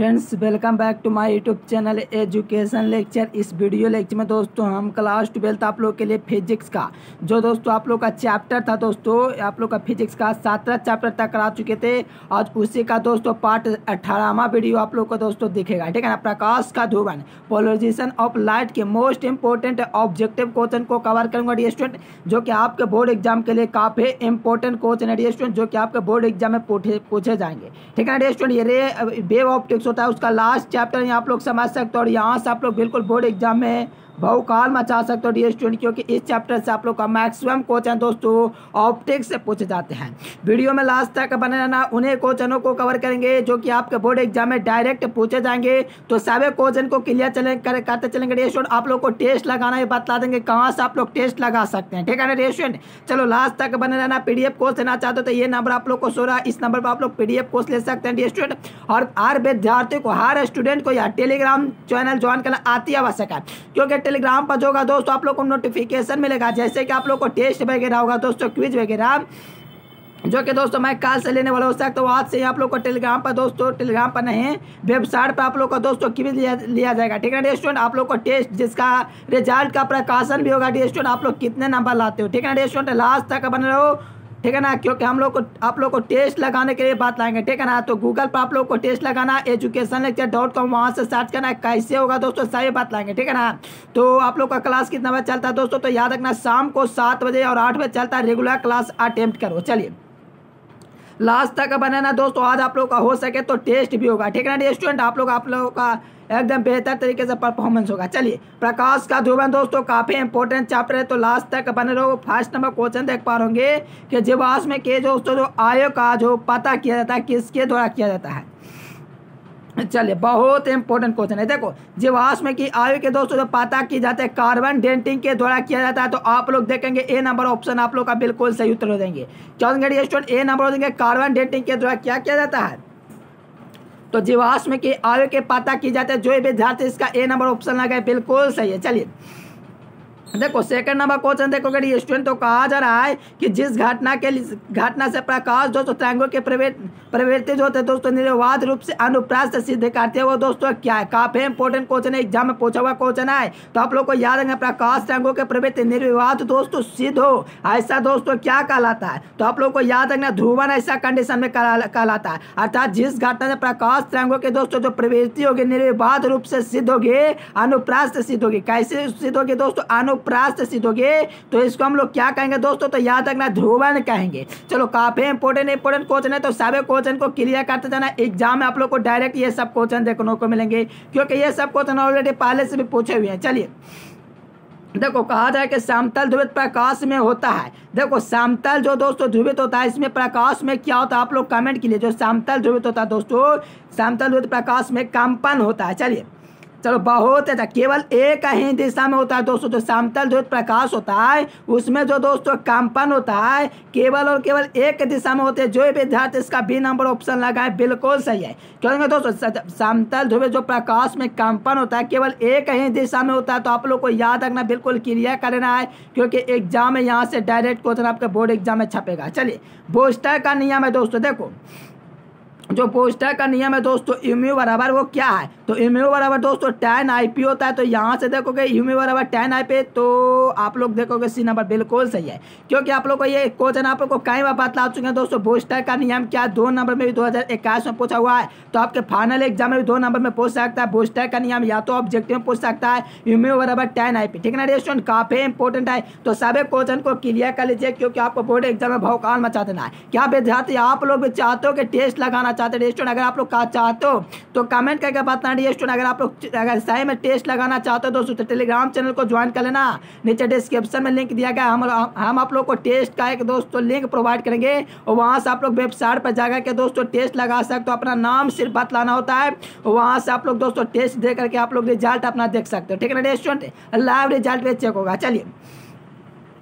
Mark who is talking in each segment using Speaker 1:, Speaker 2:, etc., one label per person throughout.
Speaker 1: friends welcome back to my YouTube channel education lecture इस video lecture में दोस्तों हम क्लास ट्वेल्थ आप लोग के लिए फिजिक्स का जो दोस्तों आप लोग का चैप्टर था दोस्तों आप लोग का फिजिक्स का सातवा चैप्टर तक करा चुके थे आज उसी का दोस्तों पार्ट अठारहवा वीडियो आप लोग को दोस्तों दिखेगा ठीक है ना प्रकाश का धुवन पोलराइजेशन ऑफ लाइट के मोस्ट इंपॉर्टेंट ऑब्जेक्टिव क्वेश्चन को कवर करूंगा डी स्टूडेंट जो कि आपके बोर्ड एग्जाम के लिए काफ़ी इंपॉर्टेंट क्वेश्चन है डी स्टूडेंट जो कि आपके बोर्ड एग्जाम में पूछे जाएंगे ठीक है ना डी स्टूडेंट ये वे ऑप्टिक्स होता है उसका लास्ट चैप्टर यहाँ आप लोग समझ सकते हो और यहाँ से आप लोग बिल्कुल बोर्ड एग्जाम में बहुकाल मचा सकते हो डी स्टूडेंट क्योंकि इस चैप्टर से आप लोग का मैक्सिमम क्वेश्चन दोस्तों ऑप्टिक्स से पूछे जाते हैं वीडियो में लास्ट तक बने रहना उन्हें क्वेश्चनों को कवर करेंगे जो कि आपके बोर्ड एग्जाम में डायरेक्ट पूछे जाएंगे तो सारे क्वेश्चन को क्लियर चले कर, करते चलेंगे डी स्टूडेंट आप लोग को टेस्ट लगाना ये बता देंगे कहाँ से आप लोग टेस्ट लगा सकते हैं ठीक है ना डी स्टूडेंट चलो लास्ट तक बने रहना पी डी कोर्स लेना चाहते हो तो ये नंबर आप लोग को सो रहा इस नंबर पर आप लोग पी कोर्स ले सकते हैं डी स्टूडेंट और हर विद्यार्थी को हर स्टूडेंट को यह टेलीग्राम चैनल ज्वाइन करना अति आवश्यक है क्योंकि टेलीग्राम पर जो होगा दोस्तों आप लोग को नोटिफिकेशन मिलेगा जैसे कि आप लोग को टेस्ट वगैरह होगा दोस्तों क्विज वगैरह जो कि दोस्तों मैं कल से लेने वाला हो सकता तो आज से ही आप लोग को टेलीग्राम पर दोस्तों टेलीग्राम पर नहीं वेबसाइट पर आप लोग को दोस्तों क्विज लिया लिया जाएगा ठीक है रेस्टोरेंट आप लोग को टेस्ट जिसका रिजल्ट का प्रकाशन भी होगा रेस्टोरेंट आप लोग कितने नंबर लाते हो ठीक है रेस्टोरेंट लास्ट तक बन रहे हो ठीक है ना क्योंकि हम लोग को आप लोग को टेस्ट लगाने के लिए बात लाएंगे ठीक है ना तो गूगल पर आप लोग को टेस्ट लगाना एजुकेशन लेक्चर डॉट कॉम वहाँ से सर्च करना है कैसे होगा दोस्तों सारी बात लाएंगे ठीक है ना तो आप लोग का क्लास कितना बजे चलता है दोस्तों तो याद रखना शाम को सात बजे और आठ बजे चलता है रेगुलर क्लास अटेम्प्ट करो चलिए लास्ट तक बनाना दोस्तों आज आप लोग का हो सके तो टेस्ट भी होगा ठीक है ना स्टूडेंट आप लोग आप लोगों का एकदम बेहतर तरीके से परफॉर्मेंस होगा चलिए प्रकाश का ध्रुवन दोस्तों काफ़ी इंपॉर्टेंट चैप्टर है तो लास्ट तक बने रहो फर्स्ट नंबर क्वेश्चन देख पा रहे कि जीवाश्म के दोस्तों जो आयो का जो पता किया जाता है किसके द्वारा किया जाता है चलिए बहुत इंपॉर्टेंट क्वेश्चन है देखो जीवाश्म की आयु के दोस्तों जो पता की जाते है कार्बन डेंटिंग के द्वारा किया जाता है तो आप लोग देखेंगे ए नंबर ऑप्शन आप लोग का बिल्कुल सही उत्तर हो जाएंगे चौदह स्टूडेंट ए नंबर हो जाएंगे कार्बन डेंटिंग के द्वारा क्या किया जाता है तो जीवाश्म की आयु के पता की जाते है जो विद्यार्थी इसका ए नंबर ऑप्शन लगा बिल्कुल सही है चलिए देखो सेकंड नंबर क्वेश्चन देखो अगर स्टूडेंट तो कहा जा रहा है कि जिस घटना के घटना से प्रकाश दोस्तों तरंगों के प्रवृत्ति जो होते हैं दोस्तों निर्वाध रूप से अनुप्रास्त सिद्ध करते हैं वो दोस्तों क्या है काफी इंपॉर्टेंट क्वेश्चन है एग्जाम में पूछा हुआ क्वेश्चन है तो आप लोग को याद रखना प्रकाश तरंगों के प्रवृत्ति निर्विवाद दोस्तों सिद्ध हो ऐसा दोस्तों क्या कहलाता है तो आप लोग को याद रखना ध्रुवन ऐसा कंडीशन में कहलाता है अर्थात जिस घटना से प्रकाश तरंगों के दोस्तों जो प्रवृत्ति होगी निर्विवाद रूप से सिद्ध होगी अनुप्रास्त सिद्ध होगी कैसे सिद्ध होगी दोस्तों अनु परास्त प्रास्त सिद्ध हो गए तो इसको हम लोग क्या कहेंगे दोस्तों तो याद रखना ध्रुवन कहेंगे चलो काफ़ी इंपोर्टेंट इंपोर्टेंट क्वेश्चन है तो सारे क्वेश्चन को क्लियर करते जाना एग्जाम में आप लोग को डायरेक्ट ये सब क्वेश्चन देखने को मिलेंगे क्योंकि ये सब क्वेश्चन ऑलरेडी पहले से भी पूछे हुए हैं चलिए देखो कहा जाए कि समतल ध्रुवित प्रकाश में होता है देखो समतल जो दोस्तों ध्रुवित होता है इसमें प्रकाश में क्या होता है आप लोग कमेंट के लिए जो समतल ध्रुवित होता है दोस्तों समतल ध्रुवित प्रकाश में कंपन होता है चलिए चलो बहुत अच्छा केवल एक ही दिशा में होता है दोस्तों जो समतल ध्रुव प्रकाश होता है उसमें जो दोस्तों कंपन होता है केवल और केवल एक दिशा में होते हैं जो विद्यार्थी इसका बी नंबर ऑप्शन लगा है बिल्कुल सही है क्योंकि दोस्तों समतल ध्रुव जो प्रकाश में कंपन होता है केवल एक ही दिशा में होता है तो आप लोग को याद रखना बिल्कुल क्लियर करना है क्योंकि एग्जाम में यहाँ से डायरेक्ट क्वेश्चन आपके बोर्ड एग्जाम में छपेगा चलिए बोस्टर का नियम है दोस्तों देखो जो पोस्टर का नियम है दोस्तों इम्यू बराबर वो क्या है तो एम यू बराबर दोस्तों टेन आई पी होता है तो यहाँ से देखोगे यू बराबर टेन आई पी तो आप लोग देखोगे सी नंबर बिल्कुल सही है क्योंकि आप लोग को ये क्वेश्चन आप लोग को कई बार बतला चुके हैं दोस्तों बोस्टर का नियम क्या दो नंबर में भी दो में पूछा हुआ है तो आपके फाइनल एग्जाम में भी दो नंबर में पूछ सकता है बोस्टर का नियम या तो ऑब्जेक्टिव में पूछ सकता है यू बराबर टेन आई पी ठीक है ना रेस्टोरेंट काफ़ी इंपॉर्टेंट है तो सभी क्वेश्चन को क्लियर कर लीजिए क्योंकि आपको बोर्ड एग्जाम में भौकाल मचा देना है क्या विद्यार्थी आप लोग भी चाहते हो कि टेस्ट लगाना चाहते हैं रेस्टोरेंट अगर आप लोग चाहते हो तो कमेंट करके बताना एंड स्टूडेंट अगर आप लोग अगर सही में टेस्ट लगाना चाहते हो दोस्तों तो टेलीग्राम चैनल को ज्वाइन कर लेना नीचे डिस्क्रिप्शन में लिंक दिया गया हम हम आप लोग को टेस्ट का एक दोस्तों लिंक प्रोवाइड करेंगे और वहाँ से आप लोग वेबसाइट पर जाकर के दोस्तों टेस्ट लगा सकते हो तो अपना नाम सिर्फ बतलाना होता है वहाँ से आप लोग दोस्तों टेस्ट दे करके आप लोग रिजल्ट अपना देख सकते हो ठीक है ना रेस्टोरेंट लाइव रिजल्ट चेक होगा चलिए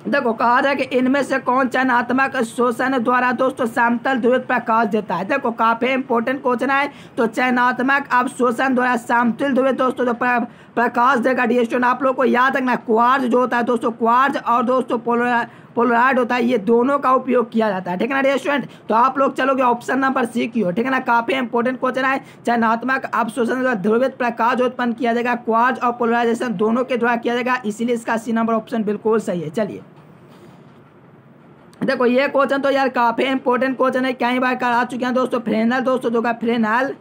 Speaker 1: देखो कहा था कि इनमें से कौन चयनात्मक शोषण द्वारा दोस्तों समतल ध्रुवित प्रकाश देता है देखो काफी इंपॉर्टेंट क्वेश्चन है तो चयनात्मक अब शोषण द्वारा समतल ध्रुवित दोस्तों जो प्रकाश देगा डी आप लोग को याद रखना क्वार्ज जो होता है दोस्तों क्वार्ज और दोस्तों पोलर पोलराइड होता है ये दोनों का उपयोग किया जाता है ठीक है ना रेस्टोरेंट तो आप लोग चलोगे ऑप्शन नंबर सी की हो ठीक है ना काफी इंपॉर्टेंट क्वेश्चन है चयनात्मक अवशोषण ध्रुवित प्रकाश उत्पन्न किया जाएगा क्वाज और पोलराइजेशन दोनों के द्वारा किया जाएगा इसीलिए इसका सी नंबर ऑप्शन बिल्कुल सही है चलिए देखो ये क्वेश्चन तो यार काफ़ी इंपॉर्टेंट क्वेश्चन है कई बार करा चुके हैं दोस्तों फ्रेनल दोस्तों जो का फ्रेनल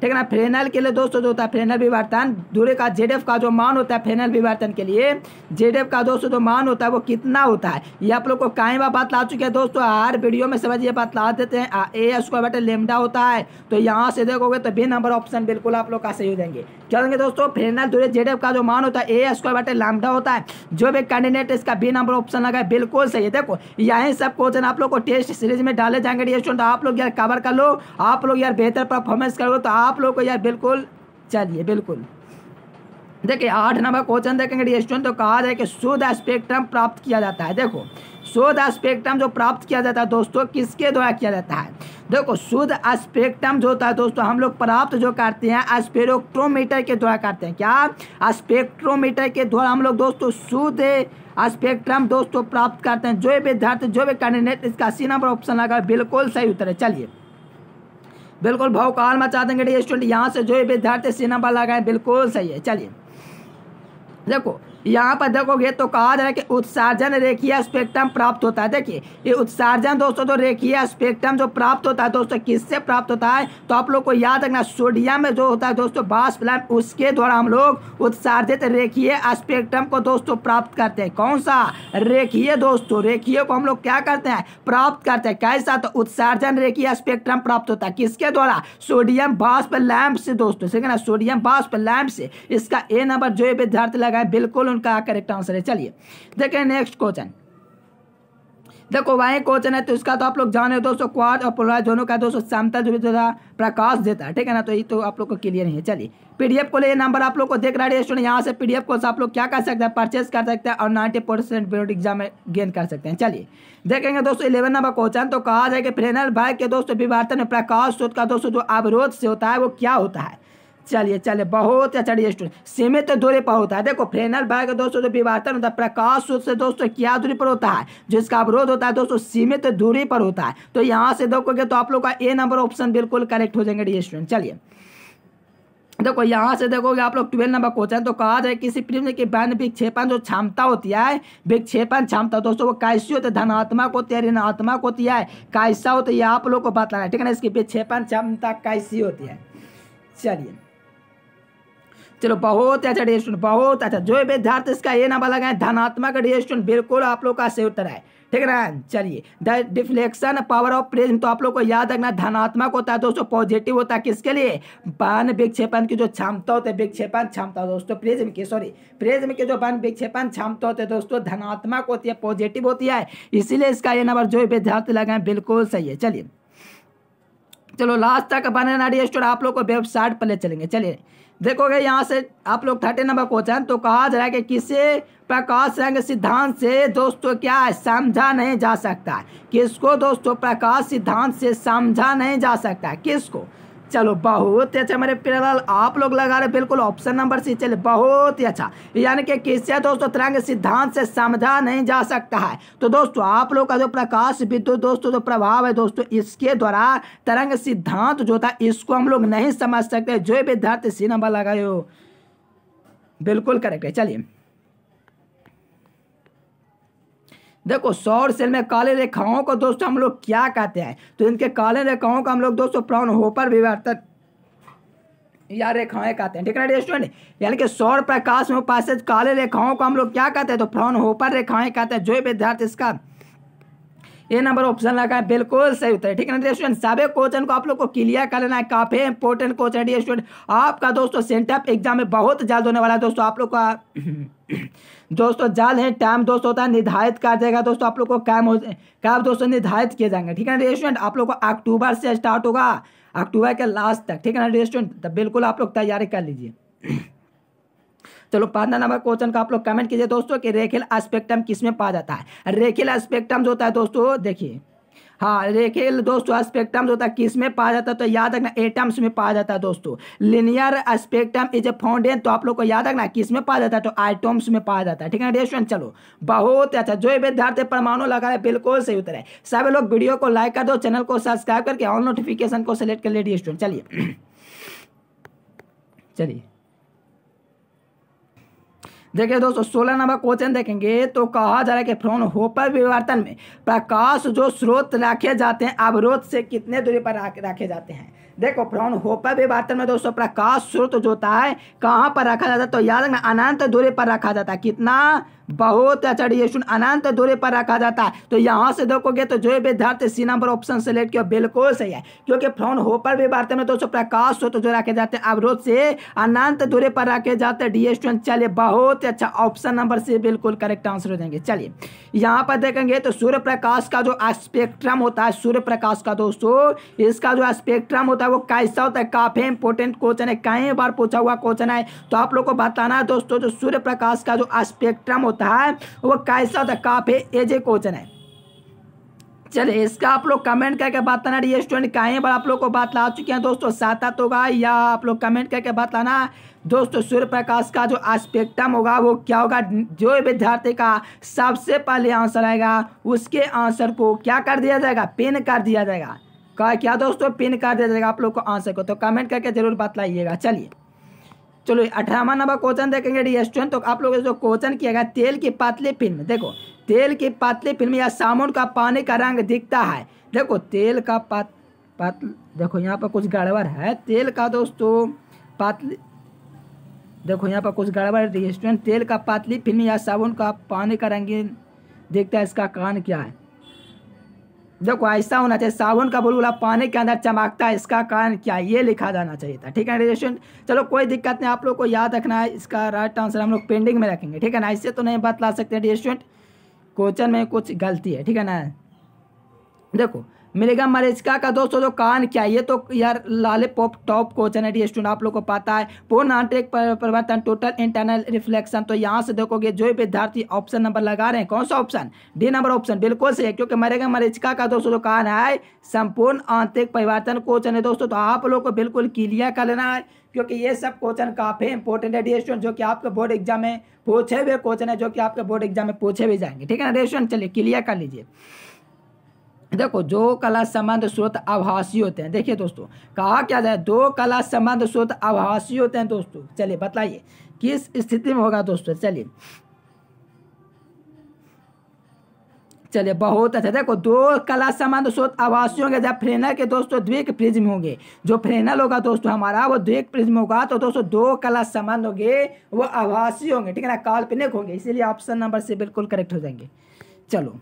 Speaker 1: ठीक है ना फ्रेनल के लिए दोस्तों जो होता है फ्रेनल विवर्तन धुरे का जेडेफ का जो मान होता है फ्रेनल विवर्तन के लिए जेडेफ का दोस्तों जो मान होता है वो कितना होता है ये आप लोग को कहीं बार बात ला चुके हैं दोस्तों हर वीडियो में समझिए बात ला देते हैं ए स्क्वायर बटे लेमडा होता है तो यहाँ से देखोगे तो बी नंबर ऑप्शन बिल्कुल आप लोग का सही हो जाएंगे क्या होंगे दोस्तों फ्रेनल धुरे जेडेफ का जो मान होता है ए स्क्वायर बटे लेमडा होता है जो भी कैंडिडेट इसका बी नंबर ऑप्शन लगा है बिल्कुल सही है देखो यही सब क्वेश्चन आप लोग को टेस्ट सीरीज में डाले जाएंगे आप लोग यार कवर कर लो आप लोग यार बेहतर परफॉर्मेंस करोगे तो आप लोग को यार बिल्कुल चलिए बिल्कुल देखिए आठ नंबर क्वेश्चन देखेंगे डियर स्टूडेंट तो कहा जाए कि शुद्ध स्पेक्ट्रम प्राप्त किया जाता है देखो शुद्ध स्पेक्ट्रम जो प्राप्त किया जाता है दोस्तों किसके द्वारा किया जाता है देखो शुद्ध स्पेक्ट्रम जो होता है दोस्तों हम लोग प्राप्त जो करते हैं स्पेक्ट्रोमीटर के द्वारा करते हैं क्या स्पेक्ट्रोमीटर के द्वारा हम लोग दोस्तों शुद्ध स्पेक्ट्रम दोस्तों प्राप्त करते हैं जो भी विद्यार्थी जो भी कैंडिडेट इसका सी नंबर ऑप्शन लगा बिल्कुल सही उत्तर है चलिए बिल्कुल भाव काल मचा देंगे डी स्टूडेंट यहाँ से जो विद्यार्थी सिनेमा लगाए बिल्कुल सही है चलिए देखो यहाँ पर देखोगे तो कहा जा रहा है कि उत्सर्जन रेखीय स्पेक्ट्रम प्राप्त होता है देखिए ये उत्सर्जन दोस्तों तो रेखीय स्पेक्ट्रम जो प्राप्त होता है दोस्तों किससे प्राप्त होता है तो आप लोग को याद रखना सोडियम में जो होता है दोस्तों बाष्पलम उसके द्वारा हम लोग उत्सर्जित रेखीय स्पेक्ट्रम को दोस्तों प्राप्त करते हैं कौन सा रेखीय दोस्तों रेखीय को हम लोग क्या करते हैं प्राप्त करते हैं कैसा तो उत्सर्जन रेखीय स्पेक्ट्रम प्राप्त होता है किसके द्वारा सोडियम बाष्प लैम्प से दोस्तों ठीक है ना सोडियम बाष्प लैम्प से इसका ए नंबर जो विद्यार्थी लगा जाएगा बिल्कुल उनका करेक्ट आंसर है चलिए देखें नेक्स्ट क्वेश्चन देखो वाई क्वेश्चन है तो इसका तो आप लोग जान रहे हो दोस्तों क्वार और पोलराइज दोनों का दोस्तों समता जो ज्यादा प्रकाश देता है ठीक है ना तो ये तो आप लोग को क्लियर नहीं है चलिए पीडीएफ को ले नंबर आप लोग को देख रहा है स्टूडेंट यहाँ से पीडीएफ को आप लोग क्या कर सकते हैं परचेस कर सकते हैं और नाइन्टी परसेंट बोर्ड एग्जाम में गेन कर सकते हैं चलिए देखेंगे दोस्तों इलेवन नंबर क्वेश्चन तो कहा जाए कि फ्रेनल भाई के दोस्तों विवर्तन प्रकाश शोध का दोस्तों जो अवरोध से होता है वो क्या होता है चलिए चलिए बहुत ही अच्छा स्टूडेंट सीमित तो दूरी पर होता है देखो फ्रेनल बैग दोस्तों जो विवर्तन होता है प्रकाश से दोस्तों क्या दूरी पर होता है जिसका अवरोध होता है दोस्तों सीमित दूरी पर होता है तो यहाँ से देखोगे तो आप लोग का ए नंबर ऑप्शन बिल्कुल करेक्ट हो जाएंगे डी स्टूडेंट चलिए देखो यहाँ से देखोगे आप लोग ट्वेल्व नंबर क्वेश्चन तो कहा जाए किसी प्रिज्म की बैन विक्षेपण जो क्षमता होती है विक्षेपण क्षमता दोस्तों वो कैसी होती है धनात्मक होती है ऋणात्मक होती है कैसा होता है आप लोग को बताना है ठीक है ना इसकी विक्षेपण क्षमता कैसी होती है चलिए चलो बहुत अच्छा स्टूडेंट बहुत अच्छा जो विद्यार्थी इसका ए नंबर लगाए धनात्मक स्टूडेंट बिल्कुल आप लोग का सही उत्तर है ठीक है ना चलिए the deflection power of prism तो आप लोग को याद रखना धनात्मक होता है दोस्तों पॉजिटिव होता है किसके लिए बन विक्षेपण की जो क्षमता होती है विक्षेपण क्षमता दोस्तों प्रिज्म की सॉरी प्रिज्म के जो बन विक्षेपण क्षमता होती है दोस्तों धनात्मक होती है पॉजिटिव होती है इसीलिए इसका ये नंबर जो विद्यार्थी लगाए बिल्कुल सही है चलिए चलो लास्ट तक बने नाडी स्टोर आप लोग को वेबसाइट पर ले चलेंगे चलिए देखोगे यहाँ से आप लोग थर्टी नंबर क्वेश्चन तो कहा जा रहा है कि किसे प्रकाश रंग सिद्धांत से दोस्तों क्या है समझा नहीं जा सकता किसको दोस्तों प्रकाश सिद्धांत से समझा नहीं जा सकता किसको चलो बहुत ही अच्छा मेरे प्याल आप लोग लगा रहे बिल्कुल ऑप्शन नंबर सी चले बहुत ही अच्छा यानी कि किससे दोस्तों तिरंग सिद्धांत से समझा नहीं जा सकता है तो दोस्तों आप लोग का जो प्रकाश विद्युत दोस्तों जो प्रभाव है दोस्तों इसके द्वारा तरंग सिद्धांत जो था इसको हम लोग नहीं समझ सकते जो विद्यार्थी सी नंबर लगाए हो बिल्कुल करेक्ट है चलिए देखो सौर सेल में काले रेखाओं को दोस्तों हम लोग क्या कहते हैं तो इनके काले रेखाओं का हम लोग दोस्तों प्राउन होपर विवर्तन या रेखाएं कहते हैं ठीक है स्टूडेंट यानी कि सौर प्रकाश में उपासित काले रेखाओं को हम लोग क्या कहते हैं तो फ्रॉन होपर रेखाएं कहते हैं जो विद्यार्थी इसका ये नंबर ऑप्शन लगा है बिल्कुल सही उत्तर ठीक है ना स्टूडेंट सभी क्वेश्चन को आप लोग को क्लियर कर लेना है काफी इंपॉर्टेंट क्वेश्चन है स्टूडेंट आपका दोस्तों सेंटअप एग्जाम में बहुत जल्द होने वाला है दोस्तों आप लोग का दोस्तों जल्द है टाइम दोस्तों होता है निर्धारित कर देगा दोस्तों आप लोग को कैम हो कैब दोस्तों निर्धारित किए जाएंगे ठीक है ना रेस्टोरेंट आप लोग को अक्टूबर से स्टार्ट होगा अक्टूबर के लास्ट तक ठीक है ना रेस्टोरेंट तो बिल्कुल आप लोग तैयारी कर लीजिए चलो पांचवा नंबर क्वेश्चन का आप लोग कमेंट कीजिए दोस्तों कि रेखिल स्पेक्ट्रम किस में पाया जाता है रेखिल स्पेक्ट्रम जो होता है दोस्तों देखिए हाँ रेखिल दोस्तों स्पेक्ट्रम जो होता है किस में पाया जाता है तो याद रखना एटम्स में पाया जाता है दोस्तों लिनियर स्पेक्ट्रम इज ए फाउंडेन तो आप लोग को याद रखना किस में पाया जाता है तो आइटम्स में पाया जाता है ठीक है ना रेस्टोरेंट चलो बहुत अच्छा जो विद्यार्थी परमाणु लगा है बिल्कुल सही उतर है सभी लोग वीडियो को लाइक कर दो चैनल को सब्सक्राइब करके ऑल नोटिफिकेशन को सिलेक्ट कर ले रेस्टोरेंट चलिए चलिए देखिए दोस्तों सोलह नंबर क्वेश्चन देखेंगे तो कहा जा रहा है कि फ्रोन होपर विवर्तन में प्रकाश जो स्रोत रखे जाते हैं अवरोध से कितने दूरी पर राखे जाते हैं देखो हो पर भी वार्तन में दोस्तों प्रकाश स्रोत जो होता है कहाँ पर रखा जाता है तो याद रखना अनंत दूरी पर रखा जाता है कितना बहुत अच्छा सुन अनंत दूरी पर रखा जाता है तो यहाँ से देखोगे तो जो विद्यार्थी सी नंबर ऑप्शन सेलेक्ट किया बिल्कुल सही है क्योंकि फ्रॉन होपर भी में दोस्तों प्रकाश स्रोत जो रखे जाते हैं अवरोध से अनंत दूरी पर रखे जाते हैं डी स्टूडेंट चलिए बहुत अच्छा ऑप्शन नंबर से बिल्कुल करेक्ट आंसर हो जाएंगे चलिए यहाँ पर देखेंगे तो सूर्य प्रकाश का जो स्पेक्ट्रम होता है सूर्य प्रकाश का दोस्तों इसका जो स्पेक्ट्रम होता है तो होता है वो कैसा होता है काफ़ी इंपोर्टेंट क्वेश्चन है कई बार पूछा हुआ क्वेश्चन है तो आप लोग को बताना है दोस्तों जो सूर्य प्रकाश का जो स्पेक्ट्रम होता है वो कैसा होता है काफ़ी एज ए क्वेश्चन है चलिए इसका आप लोग कमेंट करके बताना ये स्टूडेंट कहीं बार आप लोग को बात ला चुके हैं दोस्तों सात आत होगा या आप लोग कमेंट करके बताना दोस्तों सूर्य प्रकाश का जो स्पेक्ट्रम होगा वो क्या होगा जो विद्यार्थी का सबसे पहले आंसर आएगा उसके आंसर को क्या कर दिया जाएगा पिन कर दिया जाएगा का क्या हाँ दोस्तों पिन कार्ड दे देगा आप लोग को आंसर को तो कमेंट करके जरूर बतलाइएगा चलिए चलो अठारहवा नंबर क्वेश्चन देखेंगे डी स्टूडेंट तो आप लोगों जो क्वेश्चन किया गया तेल की पतली फिल्म देखो तेल की पतली फिल्म या साबुन का पानी का रंग दिखता है देखो तेल का पत पत देखो यहाँ पर कुछ गड़बड़ है तेल का दोस्तों पतली देखो यहाँ पर कुछ गड़बड़ रेस्टोरेंट तेल का पतली फिल्म या साबुन का पानी का रंगीन देखता है इसका कारण क्या है देखो ऐसा होना चाहिए साबुन का बुलबुला पानी के अंदर चमकता है इसका कारण क्या ये लिखा जाना चाहिए था ठीक है रेडिएशन चलो कोई दिक्कत नहीं आप लोग को याद रखना है इसका राइट आंसर हम लोग पेंडिंग में रखेंगे ठीक है ना ऐसे तो नहीं बतला सकते रेडिएशन क्वेश्चन में कुछ गलती है ठीक है ना देखो मिलेगा मलेशिका का दोस्तों जो कान क्या ये तो यार लाले पॉप टॉप क्वेश्चन है स्टूडेंट आप लोग को पता है पूर्ण आंतरिक परिवर्तन टोटल इंटरनल रिफ्लेक्शन तो यहाँ से देखोगे जो विद्यार्थी ऑप्शन नंबर लगा रहे हैं कौन सा ऑप्शन डी नंबर ऑप्शन बिल्कुल सही है क्योंकि मरेगा मलेशिका का दोस्तों जो कान है संपूर्ण आंतरिक परिवर्तन क्वेश्चन है दोस्तों तो आप लोग को बिल्कुल क्लियर कर लेना है क्योंकि ये सब क्वेश्चन काफ़ी इंपॉर्टेंट है स्टूडेंट जो कि आपके बोर्ड एग्जाम में पूछे हुए क्वेश्चन है जो कि आपके बोर्ड एग्जाम में पूछे भी जाएंगे ठीक है ना रेस्टोरेंट चलिए क्लियर कर लीजिए देखो जो कला संबंध स्रोत आभासी होते हैं देखिए दोस्तों कहा क्या जाए दो कला संबंध स्रोत आभासी होते हैं दोस्तों चलिए बताइए किस स्थिति में होगा दोस्तों चलिए चलिए बहुत अच्छा देखो दो कला संबंध स्रोत आभासी होंगे जब फ्रेनल के दोस्तों द्विक प्रिज्म होंगे जो फ्रेनल होगा दोस्तों हमारा वो द्विक प्रिज्म होगा तो दोस्तों दो कला संबंध होंगे वो आभासी होंगे ठीक है ना काल्पनिक होंगे इसीलिए ऑप्शन नंबर से बिल्कुल करेक्ट हो जाएंगे चलो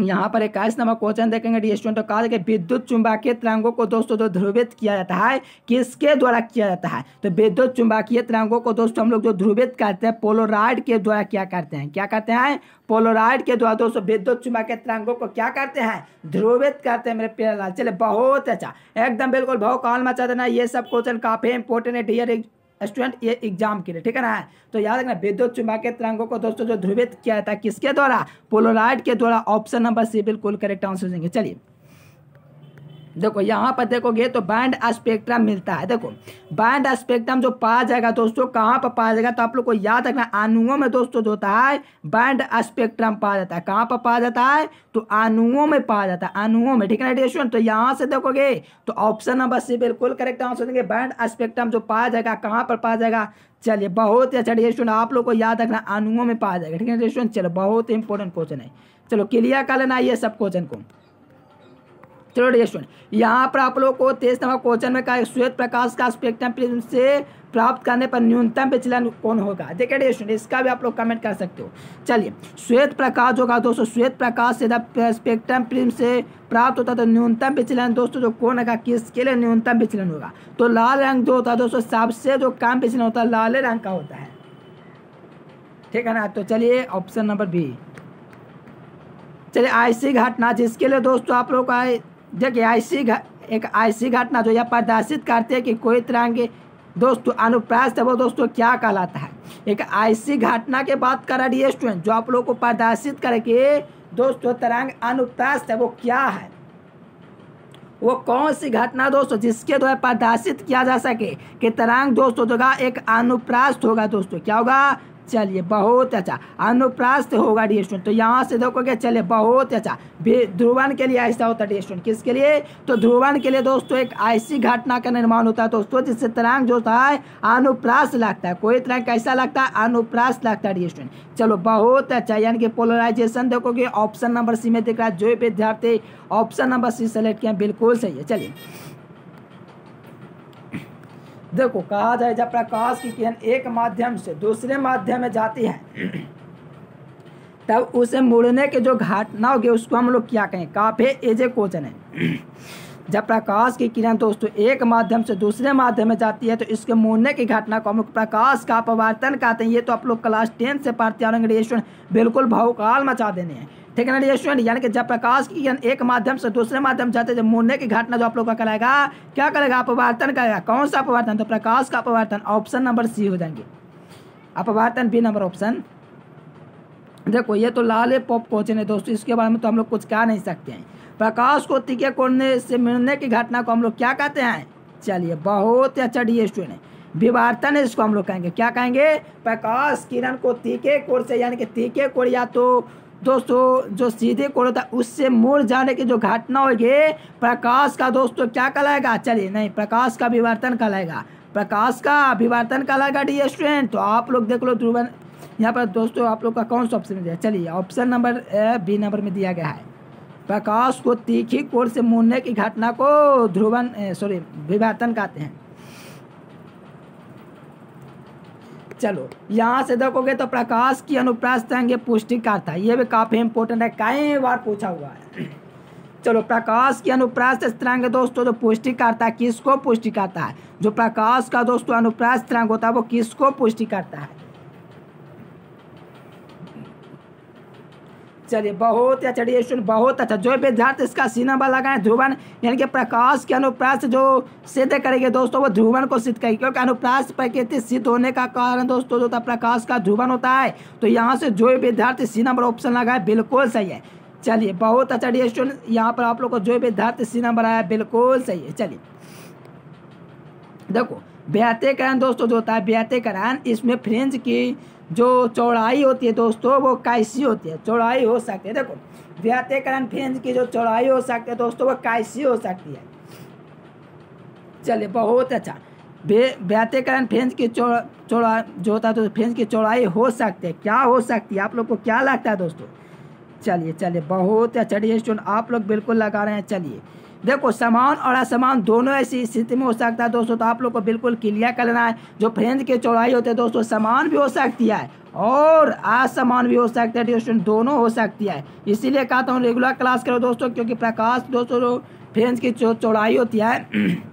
Speaker 1: यहाँ पर इक्कीस नंबर क्वेश्चन देखेंगे डी स्टूडेंट तो कहा कि विद्युत चुंबकीय तरंगों को दोस्तों जो ध्रुवित किया जाता है किसके द्वारा किया जाता है तो विद्युत चुंबकीय तरंगों को दोस्तों हम लोग जो ध्रुवित करते हैं पोलोराइड के द्वारा क्या करते हैं क्या करते हैं पोलोराइड के द्वारा दोस्तों विद्युत चुंबकीय तरंगों को क्या करते हैं ध्रुवित करते हैं मेरे पेड़ लाल चले बहुत अच्छा एकदम बिल्कुल बहुत कॉल मचा देना ये सब क्वेश्चन काफ़ी इंपॉर्टेंट है डियर स्टूडेंट ये एग्जाम के लिए ठीक है ना तो याद रखना विद्युत चुंबकीय तरंगों को दोस्तों जो ध्रुवित किया जाता है किसके द्वारा पोलोराइड के द्वारा ऑप्शन नंबर सी बिल्कुल करेक्ट आंसर देंगे चलिए देखो यहाँ पर देखोगे तो बैंड स्पेक्ट्रम मिलता है देखो बैंड स्पेक्ट्रम जो पाया जाएगा दोस्तों कहाँ पर पाया जाएगा तो आप लोग को याद रखना आनुओं में दोस्तों जो होता है बैंड स्पेक्ट्रम पाया जाता है कहाँ पर पाया जाता है तो आनुओं में पाया जाता है आनुओं में ठीक है ना तो यहाँ से देखोगे तो ऑप्शन नंबर सी बिल्कुल करेक्ट आंसर देंगे बैंड स्पेक्ट्रम जो पाया जाएगा कहाँ पर पाया जाएगा चलिए बहुत ही अच्छा डिस्टूडेंट आप लोग को याद रखना आनुओं में पाया जाएगा ठीक है डिस्टूडेंट चलो बहुत इंपॉर्टेंट क्वेश्चन है चलो क्लियर कर लेना ये सब क्वेश्चन को थर्ड स्टूडेंट यहाँ पर आप लोग को तेईस नंबर क्वेश्चन में कहा श्वेत प्रकाश का स्पेक्ट्रम प्रिज्म से प्राप्त करने पर न्यूनतम विचलन कौन होगा देखिए स्टूडेंट इसका भी आप लोग कमेंट कर सकते हो चलिए श्वेत प्रकाश जो होगा दोस्तों श्वेत प्रकाश से स्पेक्ट्रम प्रिज्म से प्राप्त होता तो न्यूनतम विचलन दोस्तों जो कौन होगा किसके लिए न्यूनतम विचलन होगा तो लाल रंग जो होता है दोस्तों सबसे जो कम विचलन होता है लाल रंग का होता है ठीक है ना तो चलिए ऑप्शन नंबर बी चलिए ऐसी घटना जिसके लिए दोस्तों आप लोग का देखिए ऐसी एक ऐसी घटना जो यह प्रदर्शित करते हैं कि कोई तरह के दोस्तों अनुप्रास वो दोस्तों क्या कहलाता है एक ऐसी घटना के बात कर रही है स्टूडेंट जो आप लोगों को प्रदर्शित करे कि दोस्तों तरंग अनुप्रास वो क्या है वो कौन सी घटना दोस्तों जिसके द्वारा प्रदर्शित किया जा सके कि तरंग दोस्तों जो एक अनुप्रास्त होगा दोस्तों क्या होगा चलिए बहुत अच्छा अनुप्रास्त होगा डी स्टूडेंट तो यहाँ से देखोगे चलिए बहुत अच्छा ध्रुवन के लिए ऐसा होता है डी स्टूडेंट किसके लिए तो ध्रुवन के लिए दोस्तों एक ऐसी घटना का निर्माण होता है दोस्तों जिससे तरंग जो होता है अनुप्रास लगता है कोई तरंग कैसा लगता है अनुप्रास लगता है डी स्टूडेंट चलो बहुत अच्छा यानी कि पोलराइजेशन देखोगे ऑप्शन नंबर सी में दिख रहा है जो विद्यार्थी ऑप्शन नंबर सी सेलेक्ट किया बिल्कुल सही है चलिए देखो कहा जाए जब प्रकाश की किरण एक माध्यम से दूसरे माध्यम में जाती है तब उसे मुड़ने के जो घटना होगी उसको हम लोग क्या कहें काफी एजे क्वेश्चन है जब प्रकाश की किरण दोस्तों एक माध्यम से दूसरे माध्यम में जाती है तो इसके मुड़ने की घटना को हम लोग प्रकाश का अपवर्तन कहते हैं ये तो आप लोग क्लास टेन से पढ़ते और बिल्कुल भावकाल मचा देने हैं ठीक है ना डियर स्टूडेंट यानी कि जब प्रकाश की एक माध्यम से दूसरे माध्यम जाते जब मुड़ने की घटना जो आप लोग का कराएगा क्या करेगा अपवर्तन करेगा कौन सा अपवर्तन तो प्रकाश का अपवर्तन ऑप्शन नंबर सी हो जाएंगे अपवर्तन बी नंबर ऑप्शन देखो ये तो लाल पॉप क्वेश्चन है दोस्तों इसके बारे में तो हम लोग कुछ कह नहीं सकते हैं प्रकाश को तीखे कोड़ने से मिलने की घटना को हम लोग क्या कहते हैं चलिए बहुत ही अच्छा डी स्टूडेंट है विवर्तन इसको हम लोग कहेंगे क्या कहेंगे प्रकाश किरण को तीखे कोड़ से यानी कि तीखे कोड़ या तो दोस्तों जो सीधे कोण है उससे मोड़ जाने की जो घटना होगी प्रकाश का दोस्तों क्या कहलाएगा चलिए नहीं प्रकाश का विवर्तन कहलाएगा प्रकाश का अभिवर्तन कहलाएगा डी स्टूडेंट तो आप लोग देख लो ध्रुवन यहाँ पर दोस्तों आप लोग का कौन सा ऑप्शन दिया चलिए ऑप्शन नंबर बी नंबर में दिया गया है प्रकाश को तीखी कोर से मुड़ने की घटना को ध्रुवन सॉरी विवर्तन कहते हैं चलो यहाँ से देखोगे तो प्रकाश की अनुप्रस्थ अंग है ये भी काफ़ी इंपॉर्टेंट है कई बार पूछा हुआ है चलो प्रकाश की अनुप्रस्थ स्त्रांग दोस्तों जो पुष्टि करता है किसको पुष्टि करता है जो प्रकाश का दोस्तों अनुप्रास स्त्रांग होता है वो किसको पुष्टि करता है चलिए बहुत ही अच्छा स्टूडेंट बहुत अच्छा जो विद्यार्थी इसका सीना बल लगाए ध्रुवन यानी कि प्रकाश के अनुप्रास जो सिद्ध करेंगे दोस्तों वो ध्रुवन को सिद्ध करेंगे क्योंकि अनुप्रास प्रकृति सिद्ध होने का कारण दोस्तों जो होता प्रकाश का ध्रुवन होता है तो यहाँ से जो विद्यार्थी सी नंबर ऑप्शन लगाए बिल्कुल सही है चलिए बहुत अच्छा डी स्टूडेंट यहाँ पर आप लोग को जो विद्यार्थी सी नंबर आया बिल्कुल सही है चलिए देखो व्यतिकरण दोस्तों जो होता है व्यतिकरण इसमें फ्रेंच की जो चौड़ाई होती है दोस्तों वो कैसी होती है चौड़ाई हो सकती है देखो व्यात्यकरण फ्रेंज की जो चौड़ाई हो सकती है दोस्तों वो कैसी हो सकती है चलिए बहुत अच्छा व्यात्यकरण फ्रेंज की चौड़ा चौड़ा जो होता है तो फ्रेंज की चौड़ाई हो सकती है क्या हो सकती है आप लोग को क्या लगता है दोस्तों चलिए चलिए बहुत अच्छा डिस्टूडेंट आप लोग बिल्कुल लगा रहे हैं चलिए देखो समान और असमान दोनों ऐसी स्थिति में हो सकता है दोस्तों तो आप लोग को बिल्कुल क्लियर करना है जो फ्रेंज की चौड़ाई होती है दोस्तों समान भी हो सकती है और असमान भी हो सकता है ट्यूशन दोनों हो सकती है इसीलिए कहता हूँ रेगुलर क्लास करो दोस्तों क्योंकि प्रकाश दोस्तों फ्रेंज की चौड़ाई होती है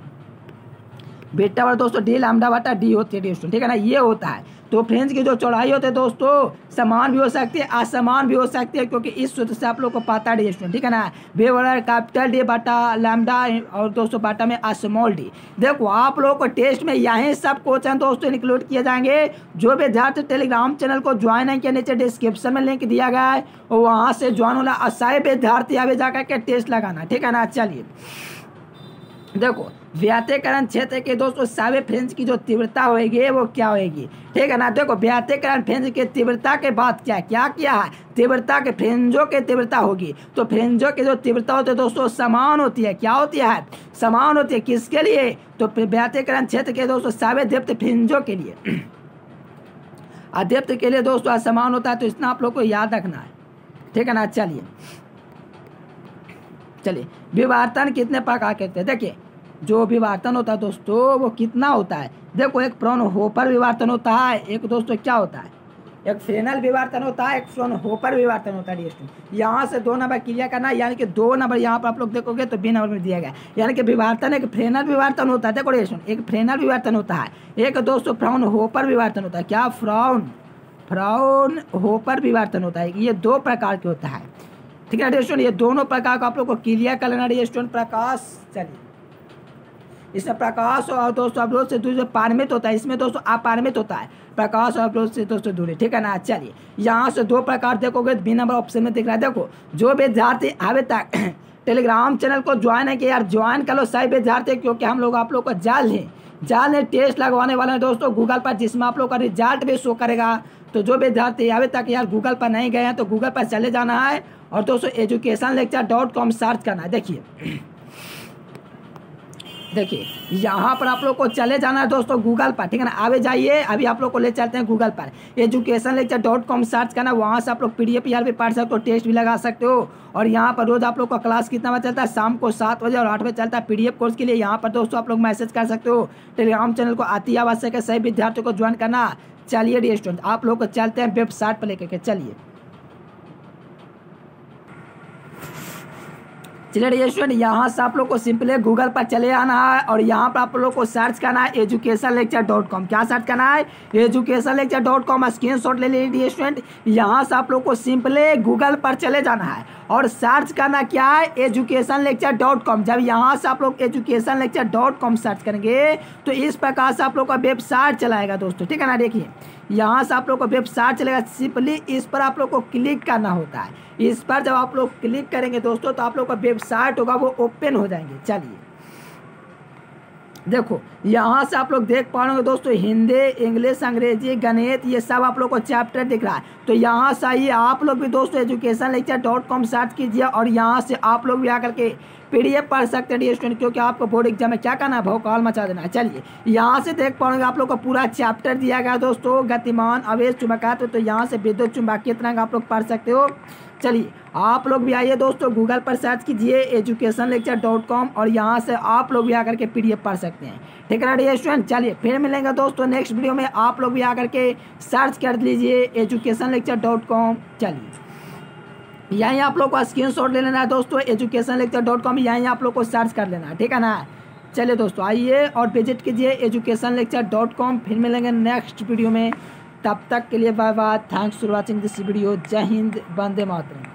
Speaker 1: बेटा बड़ा दोस्तों डी लामडा बटा डी होती है ट्यूशन ठीक है ना ये होता है तो फ्रेंच की जो चौड़ाई होती है दोस्तों समान भी हो सकती है असमान भी हो सकती है क्योंकि इस सूत्र से आप लोग को पता डी स्टूडेंट ठीक है ना बेवर कैपिटल डी बाटा लैमडा और दोस्तों बाटा में असमॉल डी देखो आप लोगों को टेस्ट में यहीं सब क्वेश्चन दोस्तों इंक्लूड किए जाएंगे जो भी जाते टेलीग्राम चैनल को ज्वाइन है क्या नीचे डिस्क्रिप्शन में लिंक दिया गया है और वहाँ से ज्वाइन होना असाई विद्यार्थी अभी जाकर के टेस्ट लगाना ठीक है ना चलिए देखो व्यातिकरण क्षेत्र के दोस्तों सावे फ्रेंच की जो तीव्रता होगी वो क्या होगी ठीक है ना देखो व्यातिकरण फ्रेंच के तीव्रता के बाद क्या क्या किया है तीव्रता के फ्रेंजों के तीव्रता होगी तो फ्रेंजों के जो तीव्रता होती है दोस्तों समान होती है क्या होती है समान होती है किसके लिए तो व्यातिकरण क्षेत्र के दोस्तों सावे दीप्त फ्रेंजों के लिए अध्यप्त के लिए दोस्तों असमान होता है तो इतना आप लोग को याद रखना है ठीक है ना चलिए चलिए विवर्तन कितने प्रकार के होते हैं देखिए जो विवर्तन होता है दोस्तों वो कितना होता है देखो एक प्रोन होपर विवर्तन होता है एक दोस्तों क्या होता है एक फ्रेनल विवर्तन होता है एक फ्रोन होपर विवर्तन होता है डी यहाँ से दो नंबर क्लियर करना यानी कि दो नंबर यहाँ पर आप लोग देखोगे तो बी नंबर में दिया गया यानी कि विवर्तन एक फ्रेनल विवर्तन होता है देखो डी एक फ्रेनल विवर्तन होता है एक दोस्तों फ्राउन होपर विवर्तन होता है क्या फ्राउन फ्राउन होपर विवर्तन होता है ये दो प्रकार के होता है ठीक है डी ये दोनों प्रकार का आप लोग को क्लियर कर लेना डी प्रकाश चलिए इसमें प्रकाश और दोस्तों अवरोध से दूर पारमित होता है इसमें दोस्तों अपारमित होता है प्रकाश और अवरोध से दोस्तों दूरी ठीक है ना चलिए यहाँ से दो प्रकार देखोगे बी नंबर ऑप्शन में दिख रहा है देखो जो विद्यार्थी अभी तक टेलीग्राम चैनल को ज्वाइन है कि यार ज्वाइन कर लो सही विद्यार्थी क्योंकि हम लोग आप लोग को जाल हैं जाल ने टेस्ट लगवाने वाले हैं दोस्तों गूगल पर जिसमें आप लोग का रिजल्ट भी शो करेगा तो जो विद्यार्थी अभी तक यार गूगल पर नहीं गए हैं तो गूगल पर चले जाना है और दोस्तों education lecture dot com search करना है देखिए देखिए यहाँ पर आप लोग को चले जाना है दोस्तों गूगल पर ठीक है ना आवे जाइए अभी आप लोग को ले चलते हैं गूगल पर education lecture dot com search करना वहाँ से आप लोग पी डी एफ भी पढ़ सकते हो टेस्ट भी लगा सकते हो और यहाँ पर रोज़ आप लोग का क्लास कितना बजे चलता है शाम को सात बजे और आठ बजे चलता है पी कोर्स के लिए यहाँ पर दोस्तों आप लोग मैसेज कर सकते हो टेलीग्राम चैनल को अति आवश्यक है सही विद्यार्थियों को ज्वाइन करना चलिए स्टूडेंट आप लोग को चलते हैं वेबसाइट पर लेकर के चलिए चलिए स्टूडेंट यहाँ से आप लोग को सिंपली गूगल पर चले आना है और यहाँ पर आप लोग को सर्च करना है एजुकेशन लेक्चर डॉट कॉम क्या सर्च करना है education lecture dot com screenshot ले लीजिए स्टूडेंट यहाँ से आप लोग को सिंपली गूगल पर चले जाना है और सर्च करना क्या है एजुकेशन लेक्चर डॉट कॉम जब यहाँ से आप लोग education lecture dot com search करेंगे तो इस प्रकार से आप लोग का वेबसाइट चलाएगा दोस्तों ठीक है ना देखिए यहाँ से आप लोग का वेबसाइट चलेगा सिंपली इस पर आप लोग को क्लिक करना होता है इस पर जब आप लोग क्लिक करेंगे दोस्तों तो आप लोग का वेबसाइट होगा वो ओपन हो जाएंगे चलिए देखो यहाँ से आप लोग देख पा रहे हो दोस्तों हिंदी इंग्लिश अंग्रेजी गणित ये सब आप लोग को चैप्टर दिख रहा है तो यहाँ से आइए आप लोग भी दोस्तों education lecture dot com search कीजिए और यहाँ से आप लोग भी आकर के पी पढ़ सकते हैं स्टूडेंट क्योंकि आपको बोर्ड एग्जाम में क्या करना है भोकाल मचा देना है चलिए यहाँ से देख पाओगे आप लोग को पूरा चैप्टर दिया गया दोस्तों गतिमान अवेश चुंबकात्व तो यहाँ से विद्युत चुंबकीय कितना आप लोग पढ़ सकते हो चलिए आप लोग भी आइए दोस्तों गूगल पर सर्च कीजिए एजुकेशन लेक्चर डॉट कॉम और यहाँ से आप लोग भी आकर के पीडीएफ पढ़ सकते हैं ठीक है ना डी स्टूडेंट चलिए फिर मिलेंगे दोस्तों नेक्स्ट वीडियो में आप लोग भी आकर के सर्च कर लीजिए एजुकेशन लेक्चर डॉट कॉम चलिए यहीं आप लोग को स्क्रीन शॉट ले लेना है दोस्तों एजुकेशन लेक्चर डॉट कॉम यहीं आप लोग को सर्च कर लेना है ठीक है ना चलिए दोस्तों आइए और विजिट कीजिए एजुकेशन लेक्चर डॉट कॉम फिर मिलेंगे नेक्स्ट वीडियो में तब तक के लिए bye bye thanks for watching this video जय हिंद वंदे मातरम